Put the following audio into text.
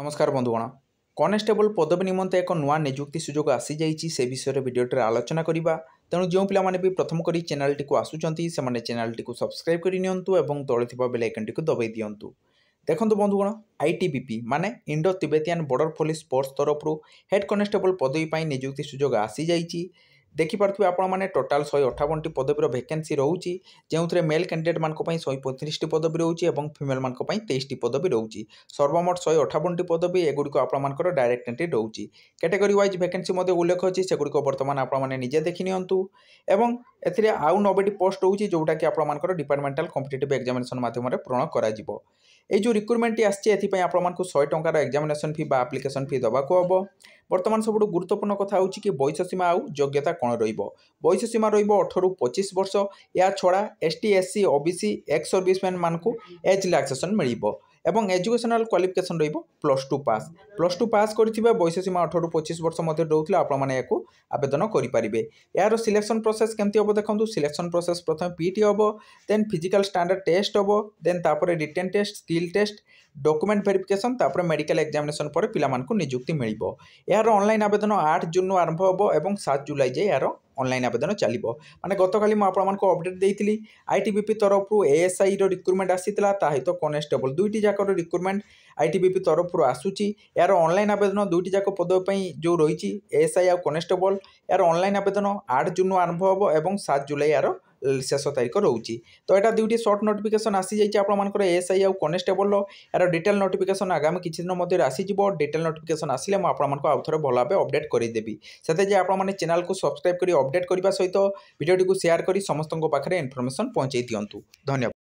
নমস্কার বন্ধুগণ কনেষ্টেবল পদবী নিমন্তে এক নূয়া নিযুক্তি সুযোগ আসি যাই সে বিষয়ে ভিডিওটি আলোচনা করা তেমন যে পিলামানে বি প্রথম করে চ্যানেলটি আসুচার সে চ্যানেলটি সবসক্রাইব করে নিয়ন্তু এবং তলে থাকা বেল দবাই দিও দেখুন বন্ধুগণ আইটিবিপি মানে Indo Tibetan border police force তরফর হেড কনেষ্টেবল পদবীপ নিযুক্তি সুযোগ আসি যাই ଦେଖିପାରୁଥିବେ ଆପଣମାନେ ଟୋଟାଲ୍ ଶହେ ଅଠାବନଟି ପଦବୀର ଭେକେନ୍ସି ରହୁଛି ଯେଉଁଥିରେ ମେଲ୍ କ୍ୟାଣ୍ଡିଡେଟ୍ମାନଙ୍କ ପାଇଁ ଶହେ ପଇଁତିରିଶଟି ପଦବୀ ରହୁଛି ଏବଂ ଫିମେଲ୍ମାନଙ୍କ ପାଇଁ ତେଇଶଟି ପଦବୀ ରହୁଛି ସର୍ବମୋଟ ଶହେ ଅଠାବନଟି ପଦବୀ ଏଗୁଡ଼ିକ ଆପଣମାନଙ୍କର ଡାଇରେକ୍ଟ ଏଣ୍ଟ୍ରି ରହୁଛି କ୍ୟାଟେଗୋରୀ ୱାଇଜ୍ ଭେକେନ୍ସି ମଧ୍ୟ ଉଲ୍ଲେଖ ଅଛି ସେଗୁଡ଼ିକ ବର୍ତ୍ତମାନ ଆପଣମାନେ ନିଜେ ଦେଖିନିଅନ୍ତୁ ଏବଂ ଏଥିରେ ଆଉ ନବେଟି ପୋଷ୍ଟ ରହୁଛି ଯେଉଁଟାକି ଆପଣମାନଙ୍କର ଡିପାର୍ଟମେଣ୍ଟାଲ୍ କମ୍ପିଟେଟିଭ୍ ଏକ୍ଜାମିନେସନ୍ ମାଧ୍ୟମରେ ପୂରଣ କରାଯିବ এই যে রিক্রুটমেন্টটি আসছে এপাই আপনার শহে টাকার এক্সামিনেসন ফি বা আপ্লিকেসন ফি দেওয়া হব ବର୍ତ୍ତମାନ ସବୁଠୁ ଗୁରୁତ୍ୱପୂର୍ଣ୍ଣ କଥା ହେଉଛି କି ବୟସ ସୀମା ଆଉ ଯୋଗ୍ୟତା କ'ଣ ରହିବ ବୟସ ସୀମା ରହିବ ଅଠରରୁ ପଚିଶ ବର୍ଷ ଏହା ଛଡ଼ା S T S C OBC ex ସର୍ଭିସମ୍ୟାନ୍ମାନଙ୍କୁ ଏଜ୍ ରିଲାକ୍ସେସନ୍ ମିଳିବ এবং এজুকেশনাল কোয়ালিফিকেসন রহব plus two pass plus two pass করে বয়স সীমা অঠর পঁচিশ বর্ষ মধ্যে রয়েছে আপনার এখন আবেদন করে পারে এর সিলেকশন প্রোসেস কমিটি হব দেখুন সিলেকশন প্রোসেস প্রথমে পিটি হব দেন ফিজিক্যাল স্ট্যান্ডার্ড টেস্ট হব দেন তাপরে written test skill test document verification তারপরে মেডিকাল এক্সামিনেসন পরে পিলামানকু নিযুক্তি মিলিব এর অনলাইন আবেদন আট জুন আরম্ভ হব এবং সাত জুলাই যাই এর অনলাইন আবেদন চালিব মানে গতকালি মু আপনার অপডেট দিয়েছিলি আইটিবিপি তরফর এএসআইর রিক্রুটমেন্ট আসিলা তা সহ কনস্টেবল দুইটি যাকর রিক্রুটমেন্ট আইটিবিপি তরফর আসুচি এর অনলাইন আবেদন দুইটি যাক পদ যে রয়েছে এএসআই আর কনস্টেবল এর অনলাইন আবেদন আট জুন আরম্ভ হব এবং সাত জুলাই এর ଶେଷ ତାରିଖ ରହୁଛି ତ ଏଇଟା ଦୁଇଟି ସର୍ଟ ନୋଟିଫିକେସନ୍ ଆସିଯାଇଛି ଆପଣମାନଙ୍କର ଏଏସ୍ଆଇ ଆଉ କନେଷ୍ଟେବଲ୍ର ଏହାର ଡିଟେଲ୍ ନୋଟିଫିକେସନ୍ ଆଗାମୀ କିଛି ଦିନ ମଧ୍ୟରେ ଆସିଯିବ ଡିଟେଲ୍ ନୋଟିଫିକେସନ୍ ଆସିଲେ ମୁଁ ଆପଣମାନଙ୍କୁ ଆଉ ଥରେ ଭଲ ଭାବେ ଅପଡ଼େଟ୍ କରିଦେବି ସେଥିପାଇଁ ଆପଣମାନେ ଚ୍ୟାନେଲ୍କୁ ସବସ୍କ୍ରାଇବ୍ କରି ଅପଡ଼େଟ୍ କରିବା ସହିତ ଭିଡ଼ିଓଟିକୁ ସେୟାର କରି ସମସ୍ତଙ୍କ ପାଖରେ ଇନଫର୍ମେସନ୍ ପହଞ୍ଚାଇ ଦିଅନ୍ତୁ ଧନ୍ୟବାଦ